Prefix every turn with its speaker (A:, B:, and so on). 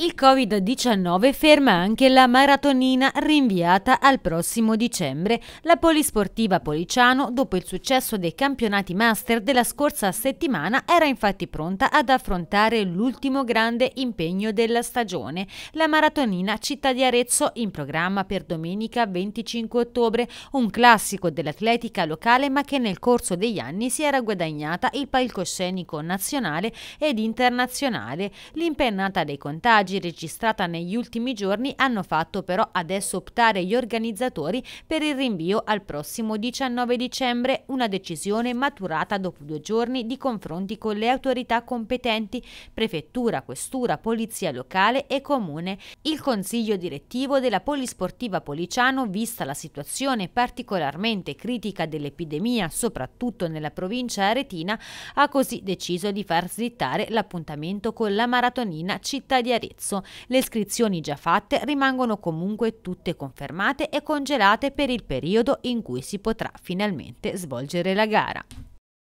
A: Il Covid-19 ferma anche la maratonina rinviata al prossimo dicembre. La polisportiva Policiano, dopo il successo dei campionati master della scorsa settimana, era infatti pronta ad affrontare l'ultimo grande impegno della stagione, la maratonina Città di Arezzo in programma per domenica 25 ottobre, un classico dell'atletica locale ma che nel corso degli anni si era guadagnata il palcoscenico nazionale ed internazionale. L'impennata dei contagi stragi registrata negli ultimi giorni hanno fatto però adesso optare gli organizzatori per il rinvio al prossimo 19 dicembre, una decisione maturata dopo due giorni di confronti con le autorità competenti, prefettura, questura, polizia locale e comune. Il consiglio direttivo della Polisportiva Policiano, vista la situazione particolarmente critica dell'epidemia, soprattutto nella provincia aretina, ha così deciso di far slittare l'appuntamento con la maratonina città di Arezzo. Arezzo. Le iscrizioni già fatte rimangono comunque tutte confermate e congelate per il periodo in cui si potrà finalmente svolgere la gara.